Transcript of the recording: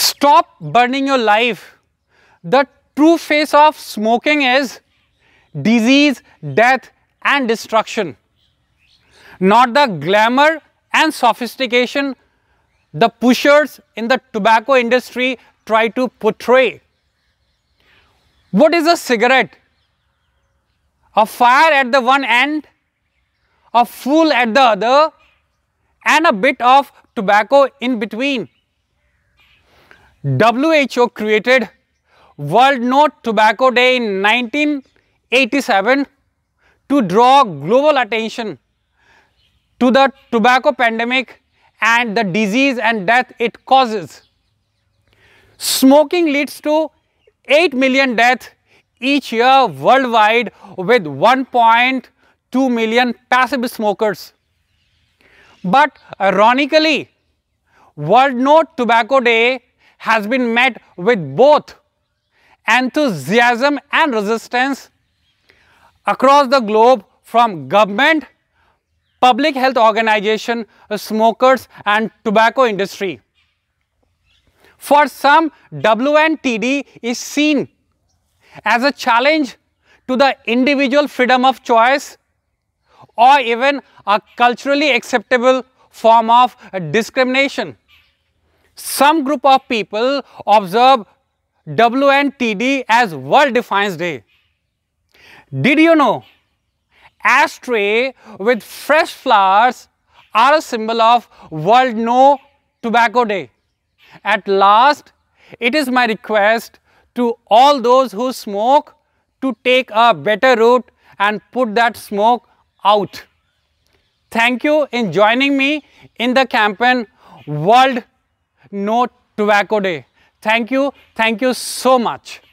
Stop burning your life. The true face of smoking is disease, death and destruction. Not the glamour and sophistication the pushers in the tobacco industry try to portray. What is a cigarette? A fire at the one end, a fool at the other and a bit of tobacco in between. WHO created World No Tobacco Day in 1987 to draw global attention to the tobacco pandemic and the disease and death it causes. Smoking leads to 8 million deaths each year worldwide with 1.2 million passive smokers. But ironically, World No Tobacco Day has been met with both enthusiasm and resistance across the globe from government, public health organization, smokers and tobacco industry. For some, WNTD is seen as a challenge to the individual freedom of choice or even a culturally acceptable form of discrimination some group of people observe WNTD as World Defiance Day. Did you know ashtray with fresh flowers are a symbol of World No Tobacco Day. At last, it is my request to all those who smoke to take a better route and put that smoke out. Thank you in joining me in the campaign World no tobacco day. Thank you. Thank you so much.